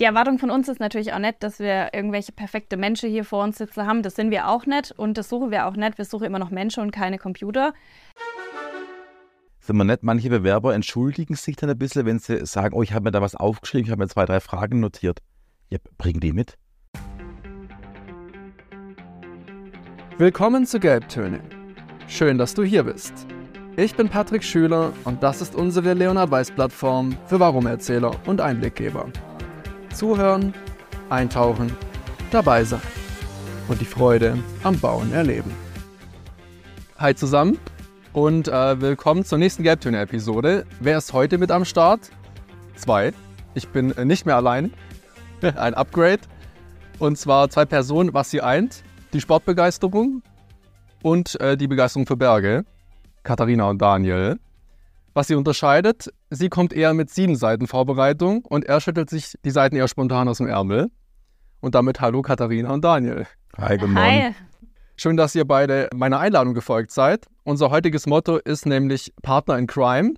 die Erwartung von uns ist natürlich auch nicht, dass wir irgendwelche perfekte Menschen hier vor uns sitzen haben. Das sind wir auch nicht und das suchen wir auch nicht. Wir suchen immer noch Menschen und keine Computer. Sind wir nett, manche Bewerber entschuldigen sich dann ein bisschen, wenn sie sagen, oh, ich habe mir da was aufgeschrieben, ich habe mir zwei, drei Fragen notiert. Ja, bring die mit. Willkommen zu Gelbtöne. Schön, dass du hier bist. Ich bin Patrick Schüler und das ist unsere Leonard Weiß Plattform für Warum Erzähler und Einblickgeber. Zuhören, eintauchen, dabei sein und die Freude am Bauen erleben. Hi zusammen und äh, willkommen zur nächsten Gelbtöne-Episode. Wer ist heute mit am Start? Zwei. Ich bin äh, nicht mehr allein. Ein Upgrade. Und zwar zwei Personen, was sie eint. Die Sportbegeisterung und äh, die Begeisterung für Berge. Katharina und Daniel. Was sie unterscheidet, sie kommt eher mit sieben Seiten Vorbereitung und er schüttelt sich die Seiten eher spontan aus dem Ärmel. Und damit hallo Katharina und Daniel. Hi, guten Morgen. Hi. Schön, dass ihr beide meiner Einladung gefolgt seid. Unser heutiges Motto ist nämlich Partner in Crime,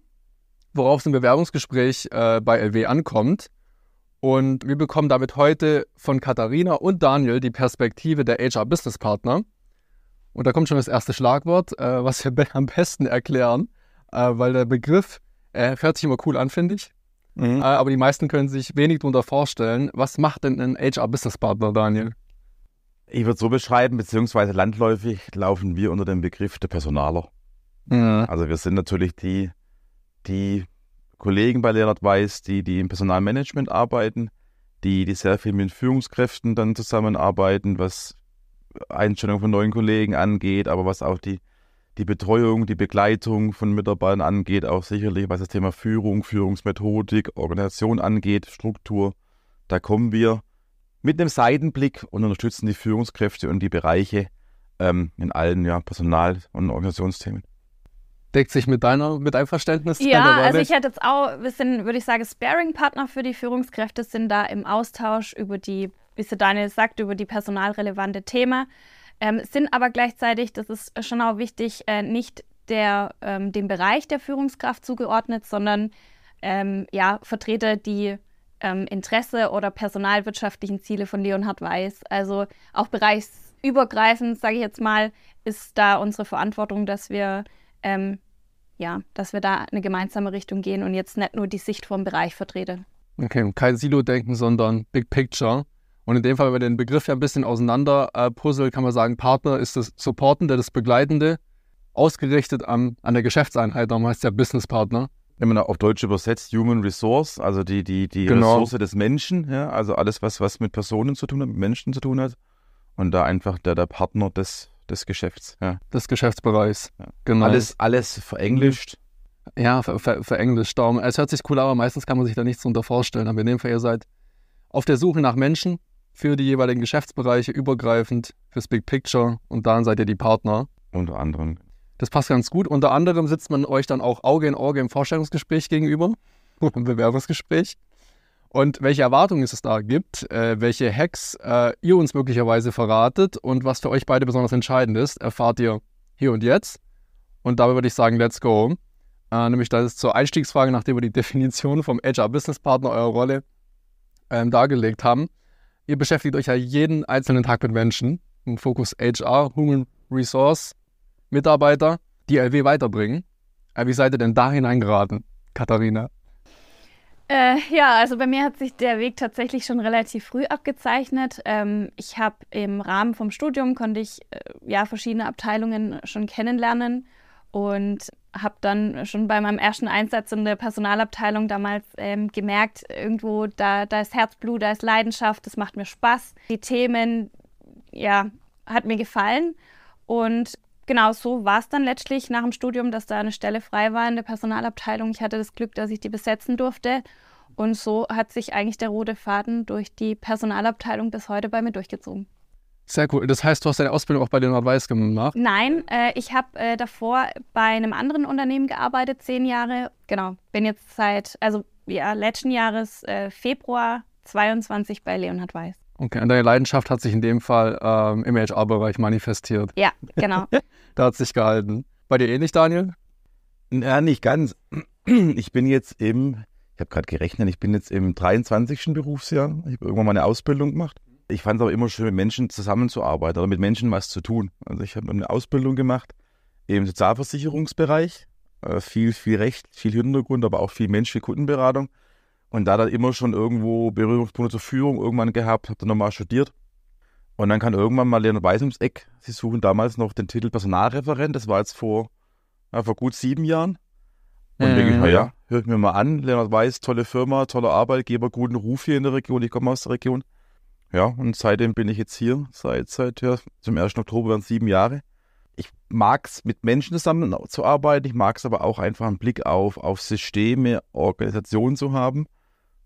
worauf es im Bewerbungsgespräch äh, bei LW ankommt. Und wir bekommen damit heute von Katharina und Daniel die Perspektive der HR Business Partner. Und da kommt schon das erste Schlagwort, äh, was wir am besten erklären, äh, weil der Begriff äh, hört sich immer cool an, finde ich. Mhm. Äh, aber die meisten können sich wenig darunter vorstellen. Was macht denn ein HR-Business-Partner, Daniel? Ich würde so beschreiben, beziehungsweise landläufig laufen wir unter dem Begriff der Personaler. Ja. Also wir sind natürlich die, die Kollegen bei Leonard Weiß, die, die im Personalmanagement arbeiten, die, die sehr viel mit Führungskräften dann zusammenarbeiten, was Einstellung von neuen Kollegen angeht, aber was auch die die Betreuung, die Begleitung von Mitarbeitern angeht, auch sicherlich, was das Thema Führung, Führungsmethodik, Organisation angeht, Struktur. Da kommen wir mit einem Seitenblick und unterstützen die Führungskräfte und die Bereiche ähm, in allen ja, Personal- und Organisationsthemen. Deckt sich mit deiner, mit deinem Verständnis? Ja, also ich hätte jetzt auch ein bisschen, würde ich sagen, Sparing-Partner für die Führungskräfte sind da im Austausch über die, wie sie Daniel sagt, über die personalrelevante Themen. Ähm, sind aber gleichzeitig, das ist schon auch wichtig, äh, nicht der, ähm, dem Bereich der Führungskraft zugeordnet, sondern ähm, ja, Vertreter, die ähm, Interesse oder personalwirtschaftlichen Ziele von Leonhard Weiß. Also auch bereichsübergreifend, sage ich jetzt mal, ist da unsere Verantwortung, dass wir ähm, ja, dass wir da eine gemeinsame Richtung gehen und jetzt nicht nur die Sicht vom Bereich vertreten. Okay, kein Silo-Denken, sondern Big Picture. Und in dem Fall, wenn man den Begriff ja ein bisschen auseinander äh, puzzelt, kann man sagen, Partner ist das Supportende, das Begleitende, ausgerichtet am, an der Geschäftseinheit, darum heißt es ja Businesspartner. Wenn man auf Deutsch übersetzt, Human Resource, also die, die, die genau. Ressource des Menschen, ja, also alles, was, was mit Personen zu tun hat, mit Menschen zu tun hat. Und da einfach der, der Partner des, des Geschäfts. Ja. Des Geschäftsbereichs, ja. genau. Alles, alles verenglischt. Ja, ver, ver, verenglischt. es hört sich cool, aber meistens kann man sich da nichts drunter vorstellen. Aber in dem Fall, ihr seid auf der Suche nach Menschen, für die jeweiligen Geschäftsbereiche übergreifend, fürs Big Picture und dann seid ihr die Partner. Unter anderem. Das passt ganz gut. Unter anderem sitzt man euch dann auch Auge in Auge im Vorstellungsgespräch gegenüber, hm. im Bewerbungsgespräch. Und welche Erwartungen es da gibt, äh, welche Hacks äh, ihr uns möglicherweise verratet und was für euch beide besonders entscheidend ist, erfahrt ihr hier und jetzt. Und dabei würde ich sagen, let's go. Äh, nämlich das ist zur Einstiegsfrage, nachdem wir die Definition vom HR Business Partner eurer Rolle ähm, dargelegt haben. Ihr beschäftigt euch ja jeden einzelnen Tag mit Menschen im Fokus HR, Human Resource, Mitarbeiter, die LW weiterbringen. Äh, wie seid ihr denn da hineingeraten, Katharina? Äh, ja, also bei mir hat sich der Weg tatsächlich schon relativ früh abgezeichnet. Ähm, ich habe im Rahmen vom Studium konnte ich äh, ja verschiedene Abteilungen schon kennenlernen und habe dann schon bei meinem ersten Einsatz in der Personalabteilung damals ähm, gemerkt, irgendwo da, da ist Herzblut, da ist Leidenschaft, das macht mir Spaß. Die Themen, ja, hat mir gefallen. Und genau so war es dann letztlich nach dem Studium, dass da eine Stelle frei war in der Personalabteilung. Ich hatte das Glück, dass ich die besetzen durfte. Und so hat sich eigentlich der rote Faden durch die Personalabteilung bis heute bei mir durchgezogen. Sehr cool. Das heißt, du hast deine Ausbildung auch bei den Weiß gemacht? Nein, äh, ich habe äh, davor bei einem anderen Unternehmen gearbeitet, zehn Jahre. Genau, bin jetzt seit, also ja, letzten Jahres äh, Februar 22 bei Leonhard Weiß. Okay, und deine Leidenschaft hat sich in dem Fall ähm, im HR-Bereich manifestiert. Ja, genau. da hat sich gehalten. Bei dir ähnlich, Daniel? Ja, nicht ganz. Ich bin jetzt im, ich habe gerade gerechnet, ich bin jetzt im 23. Berufsjahr. Ich habe irgendwann mal eine Ausbildung gemacht ich fand es aber immer schön, mit Menschen zusammenzuarbeiten oder mit Menschen was zu tun. Also ich habe eine Ausbildung gemacht im Sozialversicherungsbereich, äh, viel, viel Recht, viel Hintergrund, aber auch viel Mensch, viel Kundenberatung. Und da dann immer schon irgendwo Berührungspunkte zur Führung irgendwann gehabt, habe dann nochmal studiert. Und dann kann irgendwann mal Leonard Weiß ums Eck. Sie suchen damals noch den Titel Personalreferent, das war jetzt vor, ja, vor gut sieben Jahren. Und mhm. denke ich, naja, hört mir mal an, Leonard Weiß, tolle Firma, toller Arbeitgeber, guten Ruf hier in der Region, ich komme aus der Region. Ja, und seitdem bin ich jetzt hier, seit, seit ja, zum 1. Oktober werden es sieben Jahre. Ich mag es, mit Menschen zusammen zu arbeiten, ich mag es aber auch einfach einen Blick auf, auf Systeme, Organisationen zu haben.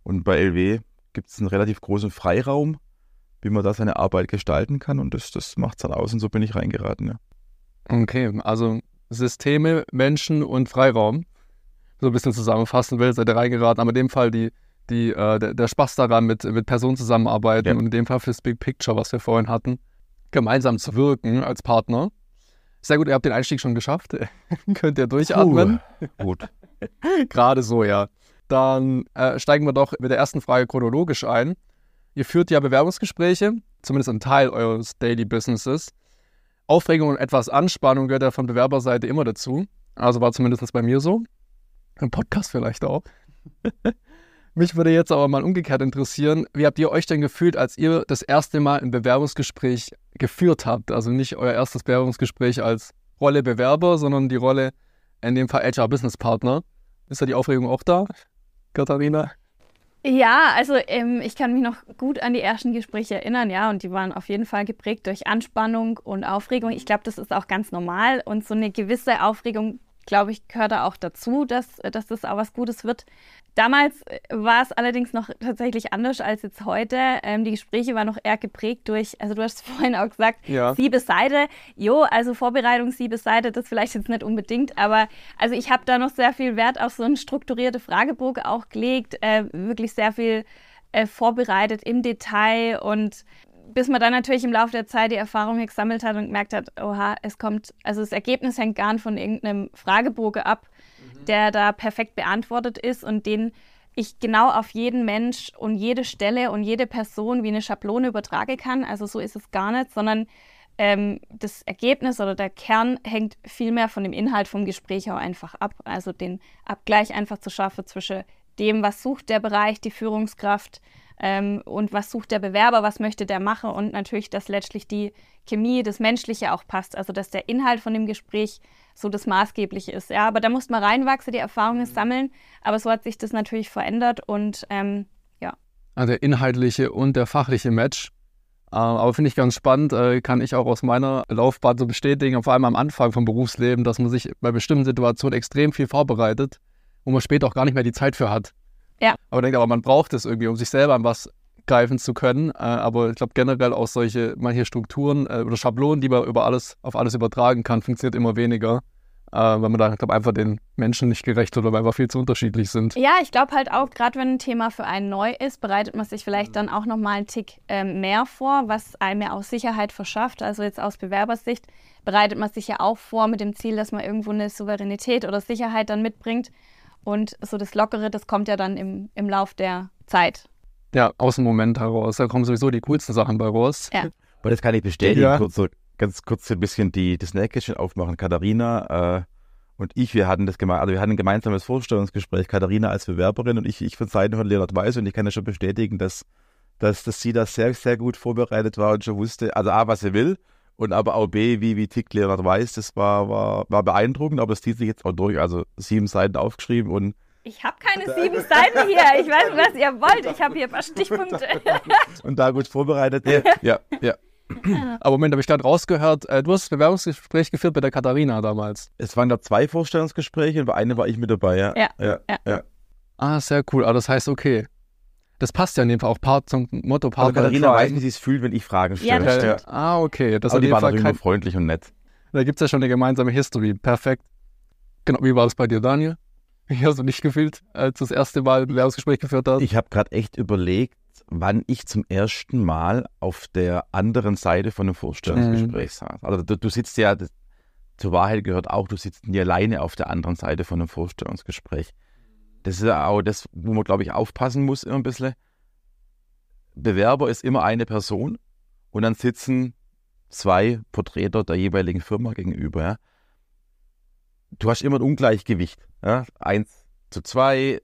Und bei LW gibt es einen relativ großen Freiraum, wie man da seine Arbeit gestalten kann. Und das, das macht es dann aus und so bin ich reingeraten. Ja. Okay, also Systeme, Menschen und Freiraum. So ein bisschen zusammenfassen will, seid ihr reingeraten. Aber in dem Fall die die, äh, der, der, Spaß daran, mit, mit Personen zusammenarbeiten ja. und in dem Fall fürs Big Picture, was wir vorhin hatten, gemeinsam zu wirken als Partner. Sehr gut, ihr habt den Einstieg schon geschafft. Könnt ihr durchatmen. Puh, gut. Gerade so, ja. Dann äh, steigen wir doch mit der ersten Frage chronologisch ein. Ihr führt ja Bewerbungsgespräche, zumindest ein Teil eures Daily Businesses. Aufregung und etwas Anspannung gehört ja von Bewerberseite immer dazu. Also war zumindest bei mir so. Im Podcast vielleicht auch. Mich würde jetzt aber mal umgekehrt interessieren, wie habt ihr euch denn gefühlt, als ihr das erste Mal ein Bewerbungsgespräch geführt habt? Also nicht euer erstes Bewerbungsgespräch als Rolle Bewerber, sondern die Rolle, in dem Fall HR Business Partner. Ist da die Aufregung auch da, Katharina? Ja, also ähm, ich kann mich noch gut an die ersten Gespräche erinnern, ja, und die waren auf jeden Fall geprägt durch Anspannung und Aufregung. Ich glaube, das ist auch ganz normal und so eine gewisse Aufregung glaube ich, gehört da auch dazu, dass, äh, dass das auch was Gutes wird. Damals äh, war es allerdings noch tatsächlich anders als jetzt heute. Ähm, die Gespräche waren noch eher geprägt durch, also du hast vorhin auch gesagt, ja. siebe Seite. Jo, also Vorbereitung, siebe Seite, das vielleicht jetzt nicht unbedingt, aber also ich habe da noch sehr viel Wert auf so einen strukturierte Fragebogen auch gelegt, äh, wirklich sehr viel äh, vorbereitet im Detail und bis man dann natürlich im Laufe der Zeit die Erfahrung gesammelt hat und gemerkt hat, oha, es kommt, also das Ergebnis hängt gar nicht von irgendeinem Fragebogen ab, mhm. der da perfekt beantwortet ist und den ich genau auf jeden Mensch und jede Stelle und jede Person wie eine Schablone übertragen kann. Also so ist es gar nicht, sondern ähm, das Ergebnis oder der Kern hängt viel mehr von dem Inhalt vom Gespräch auch einfach ab. Also den Abgleich einfach zu schaffen zwischen dem, was sucht der Bereich, die Führungskraft, ähm, und was sucht der Bewerber, was möchte der machen und natürlich, dass letztlich die Chemie, das Menschliche auch passt, also dass der Inhalt von dem Gespräch so das Maßgebliche ist. Ja, aber da muss man reinwachsen, die Erfahrungen mhm. sammeln, aber so hat sich das natürlich verändert und ähm, ja. Also der inhaltliche und der fachliche Match. Ah, aber finde ich ganz spannend, äh, kann ich auch aus meiner Laufbahn so bestätigen, vor allem am Anfang vom Berufsleben, dass man sich bei bestimmten Situationen extrem viel vorbereitet, wo man später auch gar nicht mehr die Zeit für hat. Ja. Aber denkt aber, man braucht es irgendwie, um sich selber an was greifen zu können. Äh, aber ich glaube generell auch solche manche Strukturen äh, oder Schablonen, die man über alles auf alles übertragen kann, funktioniert immer weniger. Äh, weil man da, glaube einfach den Menschen nicht gerecht oder weil wir viel zu unterschiedlich sind. Ja, ich glaube halt auch, gerade wenn ein Thema für einen neu ist, bereitet man sich vielleicht dann auch nochmal einen Tick ähm, mehr vor, was einem ja auch Sicherheit verschafft. Also jetzt aus Bewerbersicht bereitet man sich ja auch vor mit dem Ziel, dass man irgendwo eine Souveränität oder Sicherheit dann mitbringt und so das Lockere, das kommt ja dann im, im Lauf der Zeit. Ja, aus dem Moment heraus. Da kommen sowieso die coolsten Sachen bei raus. Ja. Und das kann ich bestätigen. Ja. Kurz, so, ganz kurz ein bisschen die, das Nähkästchen aufmachen. Katharina äh, und ich, wir hatten das gemeinsam, also wir hatten ein gemeinsames Vorstellungsgespräch. Katharina als Bewerberin und ich, ich von Seiten von Leonard Weiß. Und ich kann ja schon bestätigen, dass, dass, dass sie da sehr, sehr gut vorbereitet war und schon wusste, also A, was sie will und aber auch B, wie, wie tickt Leonard Weiß, das war, war, war beeindruckend, aber es zieht sich jetzt auch durch. Also sieben Seiten aufgeschrieben und. Ich habe keine sieben Seiten hier. Ich weiß nicht, was ihr wollt. Ich habe hier ein paar Stichpunkte. und da gut vorbereitet. Ja, ja. ja. Aber Moment, habe ich gerade rausgehört, äh, du hast das Bewerbungsgespräch geführt bei der Katharina damals. Es waren da zwei Vorstellungsgespräche und bei einem war ich mit dabei, ja. Ja, ja. ja. Ah, sehr cool. Aber ah, das heißt, okay, das passt ja in dem Fall auch Part zum Motto Part. Also Katharina weiß nicht, wie sie es fühlt, wenn ich Fragen stelle. Ja, das äh, stimmt. Ja. Ah, okay. Das Aber die waren Fall kein... freundlich und nett. Da gibt es ja schon eine gemeinsame History. Perfekt. Genau, wie war es bei dir, Daniel? Wie hast du dich gefühlt, als du das erste Mal ein Bewerbungsgespräch geführt hast? Ich habe gerade echt überlegt, wann ich zum ersten Mal auf der anderen Seite von einem Vorstellungsgespräch mhm. saß. Also du, du sitzt ja, das, zur Wahrheit gehört auch, du sitzt nie alleine auf der anderen Seite von einem Vorstellungsgespräch. Das ist auch das, wo man, glaube ich, aufpassen muss immer ein bisschen. Bewerber ist immer eine Person und dann sitzen zwei Porträter der jeweiligen Firma gegenüber. Ja. Du hast immer ein Ungleichgewicht. Ja. Eins zu zwei,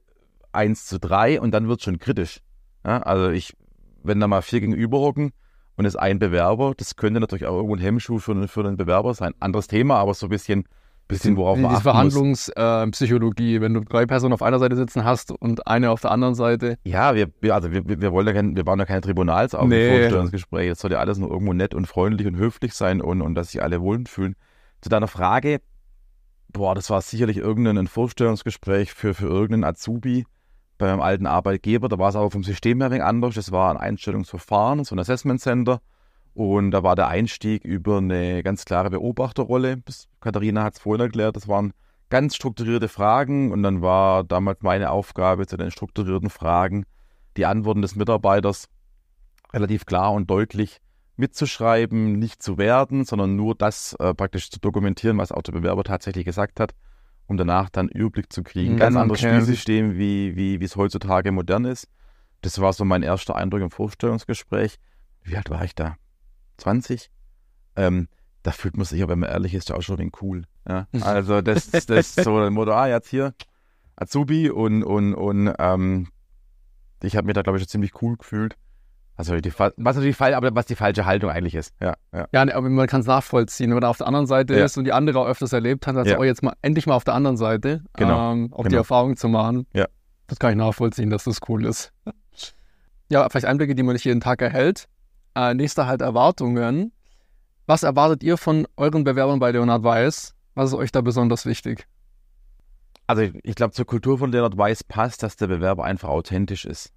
eins zu drei und dann wird es schon kritisch. Ja. Also ich, wenn da mal vier gegenüber hocken und es ein Bewerber, das könnte natürlich auch irgendwo ein Hemmschuh für, für einen Bewerber sein. Anderes Thema, aber so ein bisschen bisschen, worauf man achten Verhandlungspsychologie, äh, wenn du drei Personen auf einer Seite sitzen hast und eine auf der anderen Seite. Ja, wir, wir also wir, wir wollen ja kein, wir bauen ja keine Tribunals auf nee. Vorstellungsgespräch. Das soll ja alles nur irgendwo nett und freundlich und höflich sein und, und dass sich alle wohlfühlen. Zu deiner Frage, boah, das war sicherlich irgendein Vorstellungsgespräch für, für irgendeinen Azubi bei meinem alten Arbeitgeber. Da war es aber vom System her ein wenig anders. Das war ein Einstellungsverfahren, so ein Assessment Center. Und da war der Einstieg über eine ganz klare Beobachterrolle. Katharina hat es vorhin erklärt, das waren ganz strukturierte Fragen und dann war damals meine Aufgabe zu den strukturierten Fragen, die Antworten des Mitarbeiters relativ klar und deutlich mitzuschreiben, nicht zu werden, sondern nur das äh, praktisch zu dokumentieren, was auch der Bewerber tatsächlich gesagt hat, um danach dann Überblick zu kriegen. Ganz anderes Spielsystem, wie, wie es heutzutage modern ist. Das war so mein erster Eindruck im Vorstellungsgespräch. Wie alt war ich da? 20. Ähm, da fühlt man sich aber, wenn man ehrlich ist, auch schon ein cool. Ja? Mhm. Also das, ist so ein Motto, ah, jetzt hier Azubi und, und, und ähm, ich habe mich da, glaube ich, schon ziemlich cool gefühlt. Also die, was natürlich aber was die falsche Haltung eigentlich ist. Ja, ja. ja ne, aber man kann es nachvollziehen, wenn man auf der anderen Seite ja. ist und die andere auch öfters erlebt hat, als ja. auch oh, jetzt mal endlich mal auf der anderen Seite, genau. ähm, auch genau. die Erfahrung zu machen. Ja. Das kann ich nachvollziehen, dass das cool ist. Ja, vielleicht Einblicke, die man nicht jeden Tag erhält, äh, nächster halt Erwartungen. Was erwartet ihr von euren Bewerbern bei Leonard Weiss? Was ist euch da besonders wichtig? Also ich, ich glaube, zur Kultur von Leonard Weiss passt, dass der Bewerber einfach authentisch ist.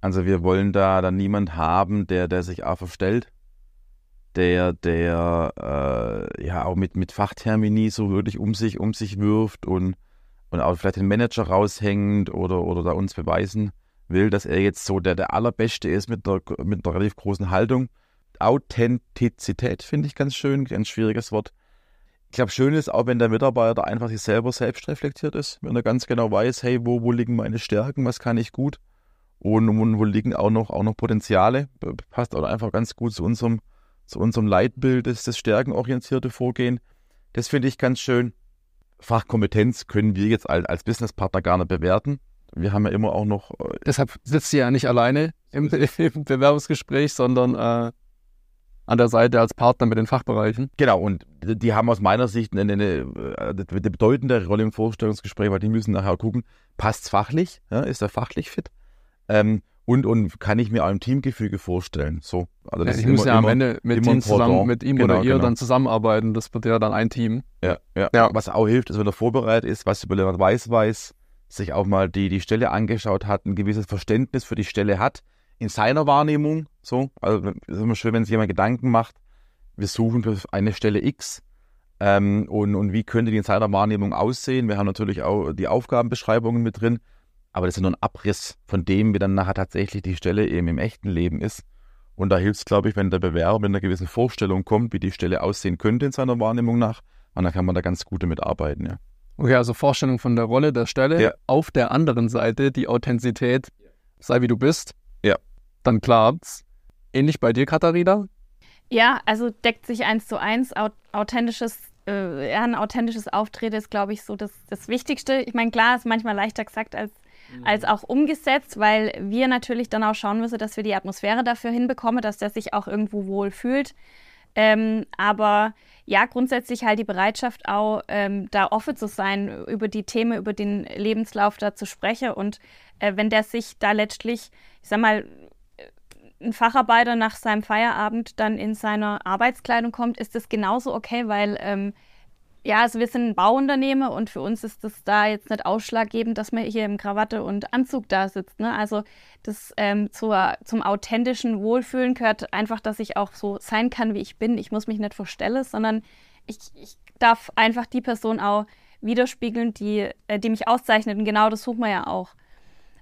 Also wir wollen da dann niemanden haben, der, der sich auch verstellt, der, der äh, ja auch mit, mit Fachtermini so wirklich um sich, um sich wirft und, und auch vielleicht den Manager raushängt oder, oder da uns beweisen will, dass er jetzt so der, der Allerbeste ist mit einer, mit einer relativ großen Haltung. Authentizität finde ich ganz schön, ein schwieriges Wort. Ich glaube, schön ist auch, wenn der Mitarbeiter einfach sich selber selbst reflektiert ist, wenn er ganz genau weiß, hey, wo, wo liegen meine Stärken, was kann ich gut und, und wo liegen auch noch, auch noch Potenziale. Passt auch einfach ganz gut zu unserem, zu unserem Leitbild, das, das stärkenorientierte Vorgehen. Das finde ich ganz schön. Fachkompetenz können wir jetzt als, als Businesspartner gar nicht bewerten wir haben ja immer auch noch. Äh, Deshalb sitzt sie ja nicht alleine im, im Bewerbungsgespräch, sondern äh, an der Seite als Partner mit den Fachbereichen. Genau, und die haben aus meiner Sicht eine, eine, äh, eine bedeutende Rolle im Vorstellungsgespräch, weil die müssen nachher gucken, passt es fachlich, ja, ist er fachlich fit? Ähm, und, und kann ich mir auch im Teamgefüge vorstellen. So, also das ja, ich muss ja am Ende mit, ihm zusammen, mit ihm genau, oder ihr genau. dann zusammenarbeiten. Das wird ja dann ein Team. Ja, ja. ja. Was auch hilft, ist, wenn er vorbereitet ist, was über weiß, weiß, sich auch mal die, die Stelle angeschaut hat, ein gewisses Verständnis für die Stelle hat, in seiner Wahrnehmung. So, also es ist immer schön, wenn sich jemand Gedanken macht, wir suchen für eine Stelle X ähm, und, und wie könnte die in seiner Wahrnehmung aussehen. Wir haben natürlich auch die Aufgabenbeschreibungen mit drin, aber das ist nur ein Abriss von dem, wie dann nachher tatsächlich die Stelle eben im echten Leben ist. Und da hilft es, glaube ich, wenn der Bewerber mit einer gewissen Vorstellung kommt, wie die Stelle aussehen könnte in seiner Wahrnehmung nach. Und dann kann man da ganz gut damit arbeiten, ja. Okay, also Vorstellung von der Rolle, der Stelle. Ja. Auf der anderen Seite die Authentizität, sei wie du bist. Ja. Dann klappt's. Ähnlich bei dir, Katharina? Ja, also deckt sich eins zu eins. Authentisches, äh, ein authentisches Auftreten ist, glaube ich, so das, das Wichtigste. Ich meine, klar, ist manchmal leichter gesagt als, mhm. als auch umgesetzt, weil wir natürlich dann auch schauen müssen, dass wir die Atmosphäre dafür hinbekommen, dass der sich auch irgendwo wohl fühlt. Ähm, aber ja, grundsätzlich halt die Bereitschaft auch, ähm, da offen zu sein, über die Themen, über den Lebenslauf da zu sprechen. Und äh, wenn der sich da letztlich, ich sag mal, äh, ein Facharbeiter nach seinem Feierabend dann in seiner Arbeitskleidung kommt, ist das genauso okay, weil ähm, ja, also wir sind ein Bauunternehmen und für uns ist das da jetzt nicht ausschlaggebend, dass man hier im Krawatte und Anzug da sitzt. Ne? Also das ähm, zur, zum authentischen Wohlfühlen gehört einfach, dass ich auch so sein kann, wie ich bin. Ich muss mich nicht verstellen, sondern ich, ich darf einfach die Person auch widerspiegeln, die, äh, die mich auszeichnet. Und genau das sucht man ja auch.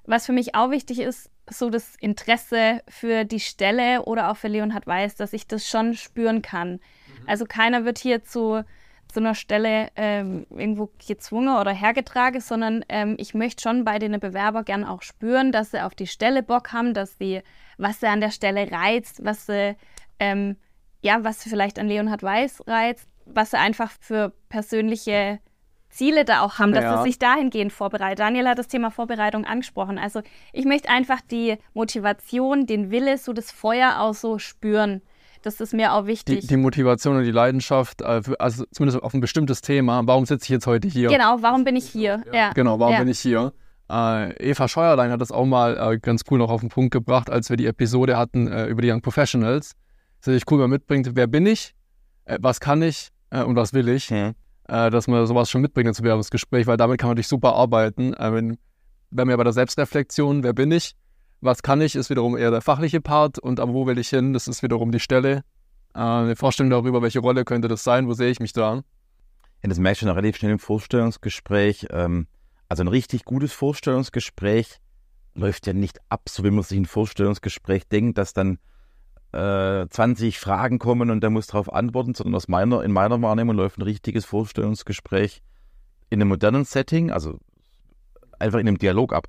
Was für mich auch wichtig ist, so das Interesse für die Stelle oder auch für Leonhard Weiß, dass ich das schon spüren kann. Mhm. Also keiner wird hier zu zu einer Stelle ähm, irgendwo gezwungen oder hergetragen, sondern ähm, ich möchte schon bei den Bewerber gern auch spüren, dass sie auf die Stelle Bock haben, dass sie, was sie an der Stelle reizt, was sie, ähm, ja, was sie vielleicht an Leonhard Weiß reizt, was sie einfach für persönliche Ziele da auch haben, dass ja. sie sich dahingehend vorbereiten. Daniel hat das Thema Vorbereitung angesprochen. Also ich möchte einfach die Motivation, den Wille, so das Feuer auch so spüren. Das ist mir auch wichtig. Die, die Motivation und die Leidenschaft, äh, also zumindest auf ein bestimmtes Thema. Warum sitze ich jetzt heute hier? Genau, warum bin ich hier? Ja. Ja. Genau, warum ja. bin ich hier? Äh, Eva Scheuerlein hat das auch mal äh, ganz cool noch auf den Punkt gebracht, als wir die Episode hatten äh, über die Young Professionals. Dass ich cool mal mitbringt, wer bin ich, äh, was kann ich äh, und was will ich. Mhm. dass man sowas schon mitbringt ins Bewerbungsgespräch, weil damit kann man natürlich super arbeiten. wenn, wenn wir bei der Selbstreflexion, wer bin ich, was kann ich, ist wiederum eher der fachliche Part und aber wo will ich hin, das ist wiederum die Stelle. Äh, eine Vorstellung darüber, welche Rolle könnte das sein, wo sehe ich mich da. Ja, das merkst du noch relativ schnell im Vorstellungsgespräch. Ähm, also ein richtig gutes Vorstellungsgespräch läuft ja nicht ab, so wie man sich ein Vorstellungsgespräch denkt, dass dann äh, 20 Fragen kommen und der muss darauf antworten, sondern aus meiner, in meiner Wahrnehmung läuft ein richtiges Vorstellungsgespräch in einem modernen Setting, also einfach in einem Dialog ab.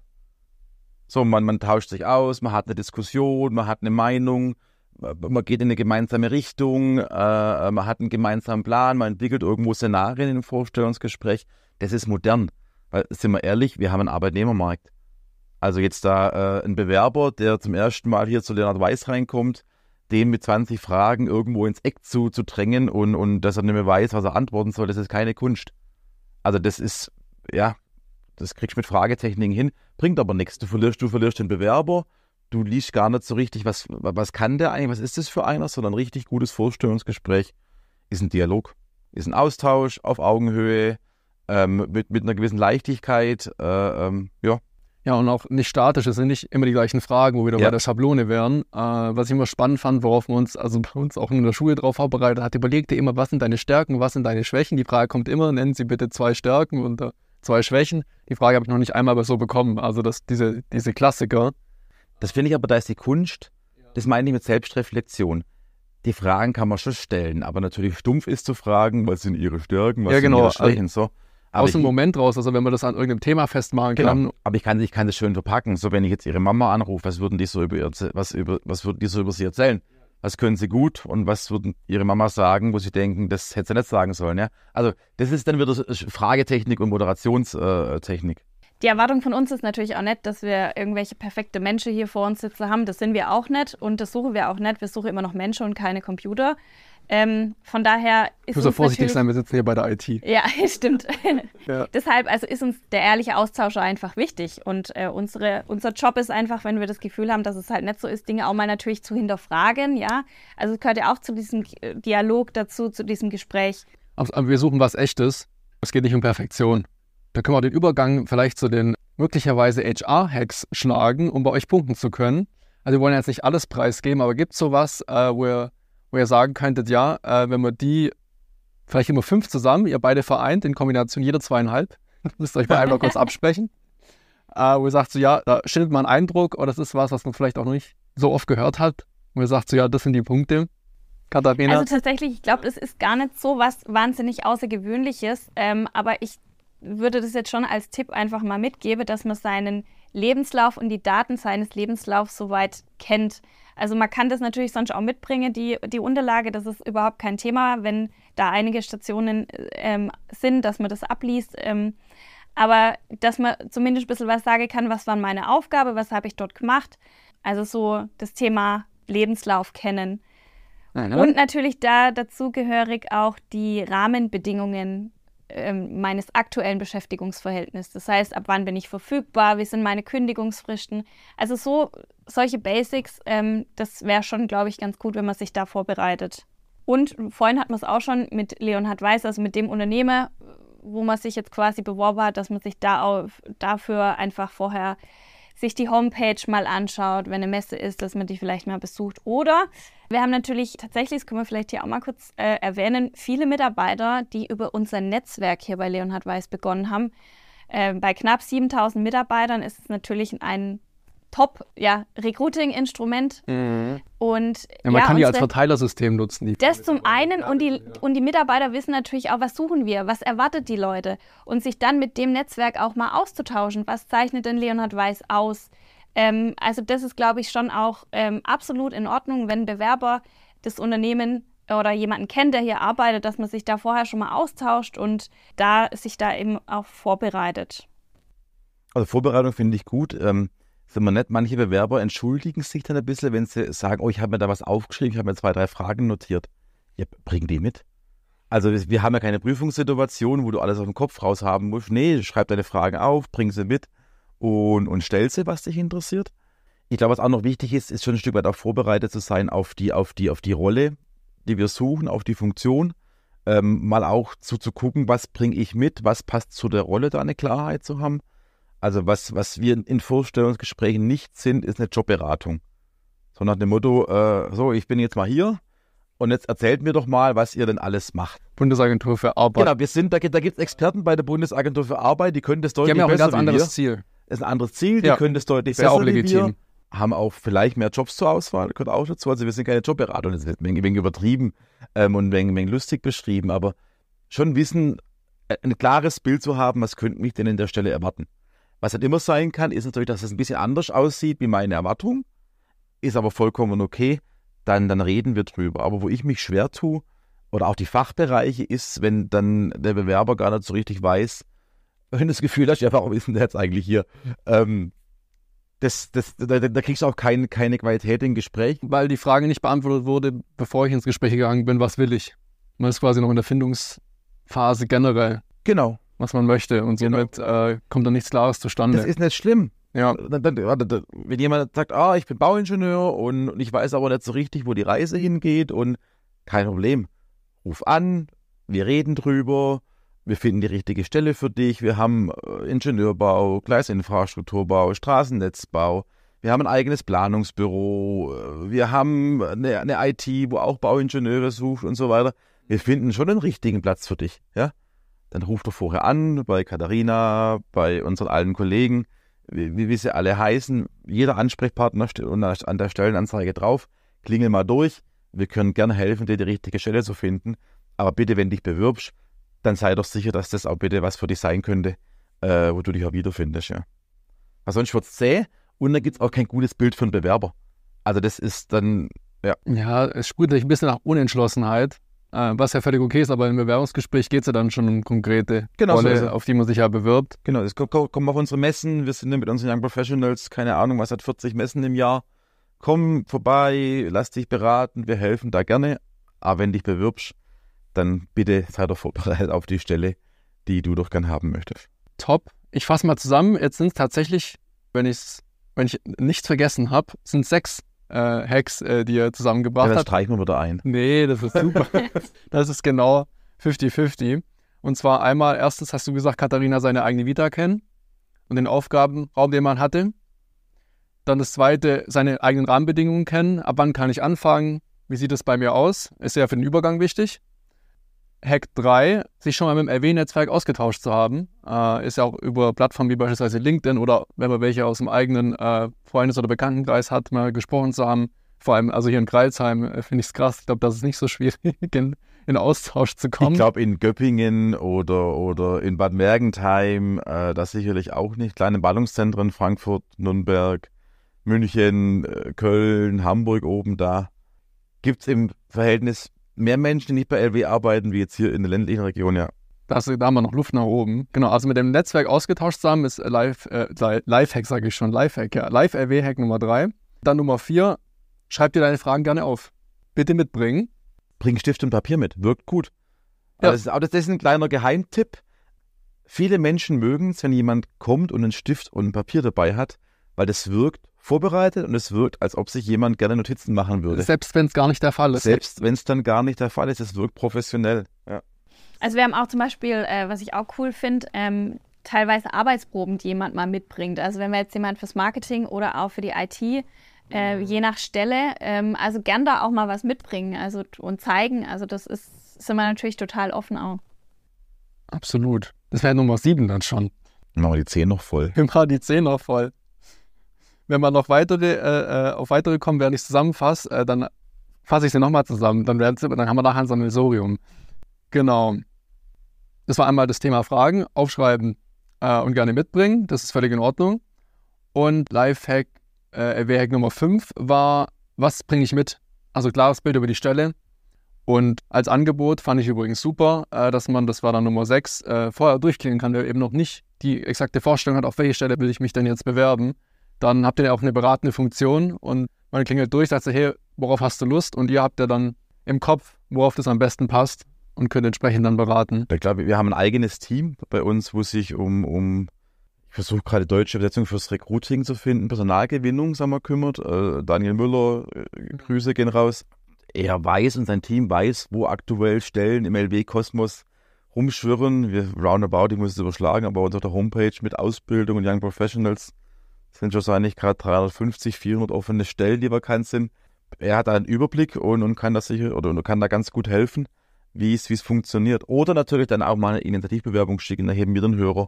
So, man, man tauscht sich aus, man hat eine Diskussion, man hat eine Meinung, äh, man geht in eine gemeinsame Richtung, äh, man hat einen gemeinsamen Plan, man entwickelt irgendwo Szenarien im Vorstellungsgespräch. Das ist modern. Weil, sind wir ehrlich, wir haben einen Arbeitnehmermarkt. Also jetzt da äh, ein Bewerber, der zum ersten Mal hier zu Leonard Weiß reinkommt, den mit 20 Fragen irgendwo ins Eck zu, zu drängen und, und dass er nicht mehr weiß, was er antworten soll, das ist keine Kunst. Also das ist, ja, das kriegst du mit Fragetechniken hin, bringt aber nichts. Du verlierst, du verlierst den Bewerber, du liest gar nicht so richtig, was, was kann der eigentlich, was ist das für einer, sondern ein richtig gutes Vorstellungsgespräch ist ein Dialog, ist ein Austausch auf Augenhöhe, ähm, mit, mit einer gewissen Leichtigkeit, äh, ähm, ja. Ja, und auch nicht statisch, es sind nicht immer die gleichen Fragen, wo wir da ja. bei der Schablone wären. Äh, was ich immer spannend fand, worauf man uns, also bei uns auch in der Schule drauf vorbereitet hat, überleg dir immer, was sind deine Stärken, was sind deine Schwächen. Die Frage kommt immer, nennen Sie bitte zwei Stärken und äh, zwei Schwächen. Die Frage habe ich noch nicht einmal so bekommen. Also das, diese, diese Klassiker. Das finde ich aber, da ist die Kunst, das meine ich mit Selbstreflexion. Die Fragen kann man schon stellen, aber natürlich stumpf ist zu fragen, was sind ihre Stärken, was ja, genau. sind ihre also Schwächen. so. aus dem Moment raus, also wenn man das an irgendeinem Thema festmachen genau. kann. Aber ich kann, ich kann das schön verpacken. So, wenn ich jetzt ihre Mama anrufe, was würden die so über, ihr, was über, was würden die so über sie erzählen? was können sie gut und was würden ihre Mama sagen, wo sie denken, das hätte sie nicht sagen sollen. Ja? Also das ist dann wieder äh, Fragetechnik und Moderationstechnik. Äh, äh, Die Erwartung von uns ist natürlich auch nicht, dass wir irgendwelche perfekte Menschen hier vor uns sitzen haben. Das sind wir auch nicht und das suchen wir auch nicht. Wir suchen immer noch Menschen und keine Computer. Ähm, von daher ist. Ich muss uns vorsichtig sein, wir sitzen hier bei der IT. Ja, stimmt. ja. Deshalb also ist uns der ehrliche Austausch einfach wichtig. Und äh, unsere, unser Job ist einfach, wenn wir das Gefühl haben, dass es halt nicht so ist, Dinge auch mal natürlich zu hinterfragen. Ja, also es gehört ja auch zu diesem äh, Dialog dazu, zu diesem Gespräch. Aber wir suchen was Echtes. Es geht nicht um Perfektion. Da können wir den Übergang vielleicht zu den möglicherweise HR-Hacks schlagen, um bei euch punkten zu können. Also wir wollen jetzt nicht alles preisgeben, aber gibt es sowas, äh, wo ihr wo ihr sagen könntet, ja, äh, wenn man die vielleicht immer fünf zusammen, ihr beide vereint, in Kombination jeder zweieinhalb, müsst ihr euch mal einmal kurz absprechen, äh, wo ihr sagt, so ja, da schildert man einen Eindruck oder das ist was, was man vielleicht auch noch nicht so oft gehört hat, wo ihr sagt, so ja, das sind die Punkte. Katharina? Also tatsächlich, ich glaube, das ist gar nicht so was wahnsinnig Außergewöhnliches, ähm, aber ich würde das jetzt schon als Tipp einfach mal mitgeben, dass man seinen Lebenslauf und die Daten seines Lebenslaufs soweit kennt. Also man kann das natürlich sonst auch mitbringen, die, die Unterlage, das ist überhaupt kein Thema, wenn da einige Stationen äh, ähm, sind, dass man das abliest. Ähm, aber dass man zumindest ein bisschen was sagen kann, was war meine Aufgabe, was habe ich dort gemacht. Also so das Thema Lebenslauf kennen. Und natürlich da dazugehörig auch die Rahmenbedingungen, ähm, meines aktuellen Beschäftigungsverhältnisses. Das heißt, ab wann bin ich verfügbar, wie sind meine Kündigungsfristen. Also so solche Basics, ähm, das wäre schon, glaube ich, ganz gut, wenn man sich da vorbereitet. Und vorhin hat man es auch schon mit Leonhard Weiß, also mit dem Unternehmer, wo man sich jetzt quasi beworben hat, dass man sich da auf, dafür einfach vorher sich die Homepage mal anschaut, wenn eine Messe ist, dass man die vielleicht mal besucht. Oder wir haben natürlich tatsächlich, das können wir vielleicht hier auch mal kurz äh, erwähnen, viele Mitarbeiter, die über unser Netzwerk hier bei Leonhard Weiß begonnen haben. Äh, bei knapp 7000 Mitarbeitern ist es natürlich ein Top-Recruiting-Instrument. Ja, mhm. Und ja, man ja, kann die als Verteilersystem nutzen. das zum einen und die, und die Mitarbeiter wissen natürlich auch, was suchen wir, was erwartet die Leute und sich dann mit dem Netzwerk auch mal auszutauschen. Was zeichnet denn Leonhard Weiß aus? Ähm, also das ist, glaube ich, schon auch ähm, absolut in Ordnung, wenn Bewerber das Unternehmen oder jemanden kennen, der hier arbeitet, dass man sich da vorher schon mal austauscht und da sich da eben auch vorbereitet. Also Vorbereitung finde ich gut. Ähm, sind wir nett, manche Bewerber entschuldigen sich dann ein bisschen, wenn sie sagen, oh, ich habe mir da was aufgeschrieben, ich habe mir zwei, drei Fragen notiert. Ja, bring die mit. Also wir haben ja keine Prüfungssituation, wo du alles auf dem Kopf raus haben musst. Nee, schreib deine Fragen auf, bring sie mit und, und Stelze, was dich interessiert. Ich glaube, was auch noch wichtig ist, ist schon ein Stück weit auch vorbereitet zu sein auf die, auf die, auf die Rolle, die wir suchen, auf die Funktion. Ähm, mal auch zu, zu gucken, was bringe ich mit, was passt zu der Rolle, da eine Klarheit zu haben. Also was, was wir in Vorstellungsgesprächen nicht sind, ist eine Jobberatung. So nach dem Motto, äh, so, ich bin jetzt mal hier und jetzt erzählt mir doch mal, was ihr denn alles macht. Bundesagentur für Arbeit. Genau, wir sind, da, da gibt es Experten bei der Bundesagentur für Arbeit, die können das deutlich besser. Die haben ja auch ein ganz anderes Ziel ist ein anderes Ziel, die ja. können das deutlich ist besser. Ist ja auch legitim. haben auch vielleicht mehr Jobs zur Auswahl, gehört auch dazu. Also wir sind keine Jobberatung, das wird ein wenig, übertrieben ähm, und ein wenig, wenig lustig beschrieben, aber schon wissen, äh, ein klares Bild zu haben, was könnte mich denn an der Stelle erwarten. Was halt immer sein kann, ist natürlich, dass es ein bisschen anders aussieht wie meine Erwartung, ist aber vollkommen okay, dann, dann reden wir drüber. Aber wo ich mich schwer tue, oder auch die Fachbereiche, ist, wenn dann der Bewerber gar nicht so richtig weiß, wenn du das Gefühl hast, ja, warum ist denn der jetzt eigentlich hier? Ähm, das, das, da, da kriegst du auch kein, keine Qualität im Gespräch. Weil die Frage nicht beantwortet wurde, bevor ich ins Gespräch gegangen bin, was will ich? Man ist quasi noch in der Findungsphase generell. Genau. Was man möchte. Und genau. somit genau. äh, kommt dann nichts Klares zustande. Das ist nicht schlimm. Ja. wenn jemand sagt, ah, ich bin Bauingenieur und ich weiß aber nicht so richtig, wo die Reise hingeht und kein Problem. Ruf an, wir reden drüber wir finden die richtige Stelle für dich, wir haben äh, Ingenieurbau, Gleisinfrastrukturbau, Straßennetzbau, wir haben ein eigenes Planungsbüro, äh, wir haben eine, eine, IT, wo auch Bauingenieure sucht und so weiter. Wir finden schon den richtigen Platz für dich, ja? Dann ruf doch vorher an bei Katharina, bei unseren alten Kollegen, wie, wie sie alle heißen. Jeder Ansprechpartner steht an der Stellenanzeige drauf. Klingel mal durch. Wir können gerne helfen, dir die richtige Stelle zu finden. Aber bitte, wenn dich bewirbst, dann sei doch sicher, dass das auch bitte was für dich sein könnte, äh, wo du dich auch wiederfindest. Ja. Weil sonst wird es zäh und dann gibt es auch kein gutes Bild für einen Bewerber. Also das ist dann, ja. Ja, es spürt sich ein bisschen nach Unentschlossenheit, äh, was ja völlig okay ist, aber im Bewerbungsgespräch geht es ja dann schon um konkrete genau, Rolle, so auf die man sich ja bewirbt. Genau, es kommen auf unsere Messen, wir sind ja mit unseren Young Professionals, keine Ahnung, was hat 40 Messen im Jahr. Komm vorbei, lass dich beraten, wir helfen da gerne. Aber wenn dich bewirbst, dann bitte sei doch vorbereitet auf die Stelle, die du doch gern haben möchtest. Top. Ich fasse mal zusammen. Jetzt sind es tatsächlich, wenn, ich's, wenn ich nichts vergessen habe, sind sechs äh, Hacks, äh, die ihr zusammengebracht ja, habt. Dann streichen wir wieder ein. Nee, das ist super. das ist genau 50-50. Und zwar einmal, erstens hast du gesagt, Katharina seine eigene Vita kennen und den Aufgabenraum, den man hatte. Dann das zweite, seine eigenen Rahmenbedingungen kennen. Ab wann kann ich anfangen? Wie sieht es bei mir aus? Ist ja für den Übergang wichtig. Hack 3, sich schon mal mit dem RW-Netzwerk ausgetauscht zu haben. Äh, ist ja auch über Plattformen wie beispielsweise LinkedIn oder wenn man welche aus dem eigenen äh, Freundes- oder Bekanntenkreis hat, mal gesprochen zu haben. Vor allem, also hier in Kreilsheim äh, finde ich es krass. Ich glaube, das ist nicht so schwierig, in, in Austausch zu kommen. Ich glaube, in Göppingen oder, oder in Bad Mergentheim, äh, das sicherlich auch nicht. Kleine Ballungszentren, Frankfurt, Nürnberg, München, äh, Köln, Hamburg oben da. Gibt es im Verhältnis mehr Menschen, die nicht bei LW arbeiten, wie jetzt hier in der ländlichen Region, ja. Da, da haben wir noch Luft nach oben. Genau, also mit dem Netzwerk ausgetauscht zu haben, ist Live, äh, Lifehack, sage ich schon, Live-Hack, ja. live lw hack Nummer drei. Dann Nummer vier, schreib dir deine Fragen gerne auf. Bitte mitbringen. Bring Stift und Papier mit, wirkt gut. Ja. Also, aber das ist ein kleiner Geheimtipp. Viele Menschen mögen es, wenn jemand kommt und einen Stift und ein Papier dabei hat, weil das wirkt vorbereitet und es wirkt, als ob sich jemand gerne Notizen machen würde. Selbst wenn es gar nicht der Fall ist. Selbst wenn es dann gar nicht der Fall ist, es wirkt professionell. Ja. Also wir haben auch zum Beispiel, äh, was ich auch cool finde, ähm, teilweise Arbeitsproben, die jemand mal mitbringt. Also wenn wir jetzt jemand fürs Marketing oder auch für die IT äh, je nach Stelle. Ähm, also gern da auch mal was mitbringen also, und zeigen. Also das ist, sind wir natürlich total offen auch. Absolut. Das wäre Nummer sieben dann schon. Machen wir die zehn noch voll. Wir die zehn noch voll. Wenn wir noch weitere, äh, äh, auf weitere kommen, während ich es zusammenfasse, äh, dann fasse ich sie nochmal zusammen. Dann, dann haben wir nachher ein Sammelsorium. Genau. Das war einmal das Thema Fragen, aufschreiben äh, und gerne mitbringen. Das ist völlig in Ordnung. Und Lifehack, äh, Hack Nummer 5 war, was bringe ich mit? Also klares Bild über die Stelle. Und als Angebot fand ich übrigens super, äh, dass man, das war dann Nummer 6, äh, vorher durchklingen kann, wer eben noch nicht die exakte Vorstellung hat, auf welche Stelle will ich mich denn jetzt bewerben dann habt ihr auch eine beratende Funktion und man klingelt durch, sagt so, hey, worauf hast du Lust? Und ihr habt ja dann im Kopf, worauf das am besten passt und könnt entsprechend dann beraten. Ich glaube, wir haben ein eigenes Team bei uns, wo sich um, um ich versuche gerade deutsche Übersetzung fürs Recruiting zu finden, Personalgewinnung, sagen wir, kümmert. Äh, Daniel Müller, äh, Grüße gehen raus. Er weiß und sein Team weiß, wo aktuell Stellen im LW-Kosmos rumschwirren. Wir roundabout, ich muss es überschlagen, aber auf der Homepage mit Ausbildung und Young Professionals sind wahrscheinlich gerade 350, 400 offene Stellen, die bekannt sind. Er hat einen Überblick und, und kann das sicher oder kann da ganz gut helfen, wie es, funktioniert. Oder natürlich dann auch mal eine Initiativbewerbung schicken, da heben wir den Hörer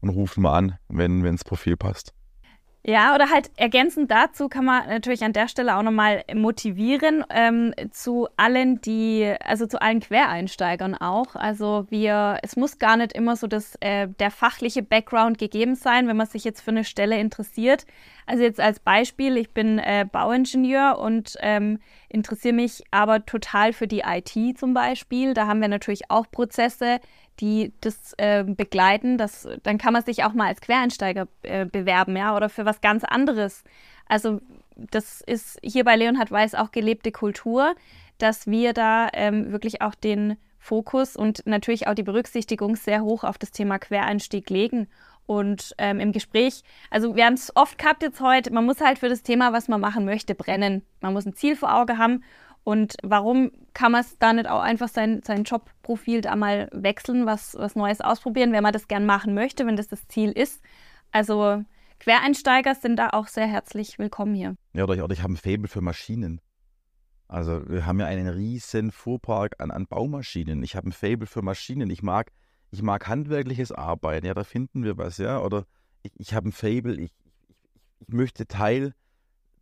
und rufen mal an, wenn, wenn das Profil passt. Ja, oder halt ergänzend dazu kann man natürlich an der Stelle auch nochmal motivieren ähm, zu allen, die, also zu allen Quereinsteigern auch. Also wir, es muss gar nicht immer so das, äh, der fachliche Background gegeben sein, wenn man sich jetzt für eine Stelle interessiert. Also jetzt als Beispiel, ich bin äh, Bauingenieur und ähm, interessiere mich aber total für die IT zum Beispiel. Da haben wir natürlich auch Prozesse, die das äh, begleiten, das, dann kann man sich auch mal als Quereinsteiger äh, bewerben, ja, oder für was ganz anderes. Also das ist hier bei Leonhard Weiß auch gelebte Kultur, dass wir da ähm, wirklich auch den Fokus und natürlich auch die Berücksichtigung sehr hoch auf das Thema Quereinstieg legen. Und ähm, im Gespräch, also wir haben es oft gehabt jetzt heute, man muss halt für das Thema, was man machen möchte, brennen. Man muss ein Ziel vor Auge haben und warum kann man da nicht auch einfach sein, sein Jobprofil da mal wechseln, was, was Neues ausprobieren, wenn man das gern machen möchte, wenn das das Ziel ist? Also Quereinsteiger sind da auch sehr herzlich willkommen hier. Ja, oder ich, oder ich habe ein Faible für Maschinen. Also wir haben ja einen riesen Fuhrpark an, an Baumaschinen. Ich habe ein Faible für Maschinen. Ich mag, ich mag handwerkliches Arbeiten. Ja, da finden wir was, ja. Oder ich, ich habe ein Faible. Ich, ich, ich möchte Teil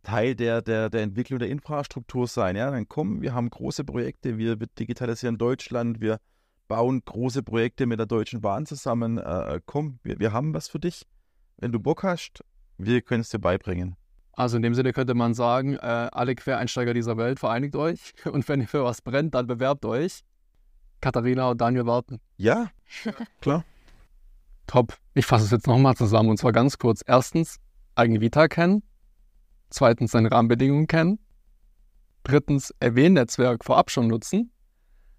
Teil der, der, der Entwicklung der Infrastruktur sein. Ja, dann kommen, wir haben große Projekte, wir, digitalisieren Deutschland, wir bauen große Projekte mit der Deutschen Bahn zusammen. Äh, äh, komm, wir, wir haben was für dich. Wenn du Bock hast, wir können es dir beibringen. Also in dem Sinne könnte man sagen, äh, alle Quereinsteiger dieser Welt, vereinigt euch und wenn ihr für was brennt, dann bewerbt euch. Katharina und Daniel warten. Ja, klar. Top. Ich fasse es jetzt nochmal zusammen und zwar ganz kurz. Erstens, eigene Vita kennen zweitens seine Rahmenbedingungen kennen, drittens Erwähnnetzwerk vorab schon nutzen,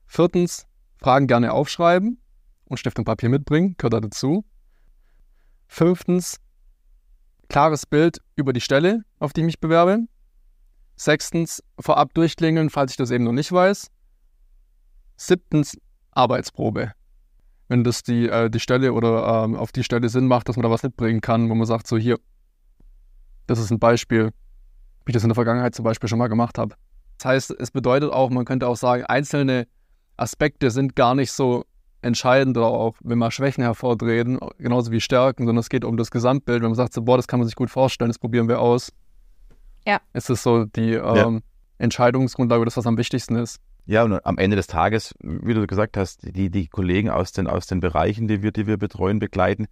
viertens Fragen gerne aufschreiben und Stift und Papier mitbringen, gehört da dazu. Fünftens klares Bild über die Stelle, auf die ich mich bewerbe. Sechstens vorab durchklingeln, falls ich das eben noch nicht weiß. Siebtens Arbeitsprobe. Wenn das die, äh, die Stelle oder ähm, auf die Stelle Sinn macht, dass man da was mitbringen kann, wo man sagt, so hier, das ist ein Beispiel, wie ich das in der Vergangenheit zum Beispiel schon mal gemacht habe. Das heißt, es bedeutet auch, man könnte auch sagen, einzelne Aspekte sind gar nicht so entscheidend oder auch, wenn man Schwächen hervortreten, genauso wie Stärken, sondern es geht um das Gesamtbild. Wenn man sagt, so, boah, das kann man sich gut vorstellen, das probieren wir aus. Ja. Es ist so die ähm, ja. Entscheidungsgrundlage, das, was am wichtigsten ist. Ja, und am Ende des Tages, wie du gesagt hast, die, die Kollegen aus den, aus den Bereichen, die wir, die wir betreuen, begleiten,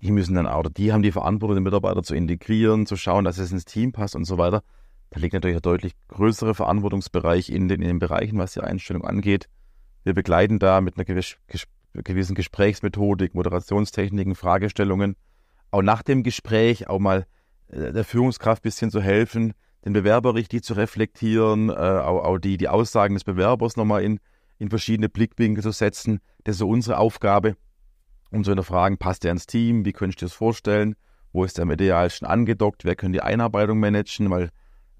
die müssen dann auch, die haben die Verantwortung, den Mitarbeiter zu integrieren, zu schauen, dass es ins Team passt und so weiter. Da liegt natürlich ein deutlich größerer Verantwortungsbereich in den, in den Bereichen, was die Einstellung angeht. Wir begleiten da mit einer gewiss, ges, gewissen Gesprächsmethodik, Moderationstechniken, Fragestellungen. Auch nach dem Gespräch auch mal äh, der Führungskraft ein bisschen zu helfen, den Bewerber richtig zu reflektieren, äh, auch, auch, die, die Aussagen des Bewerbers nochmal in, in verschiedene Blickwinkel zu setzen. Das ist so unsere Aufgabe um zu hinterfragen, passt der ins Team, wie könnte ich dir das vorstellen, wo ist der im schon angedockt, wer kann die Einarbeitung managen, weil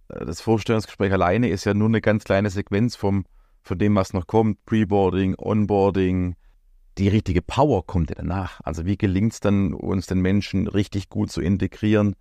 äh, das Vorstellungsgespräch alleine ist ja nur eine ganz kleine Sequenz vom, von dem, was noch kommt, Preboarding, Onboarding. Die richtige Power kommt ja danach. Also wie gelingt es dann uns, den Menschen richtig gut zu integrieren?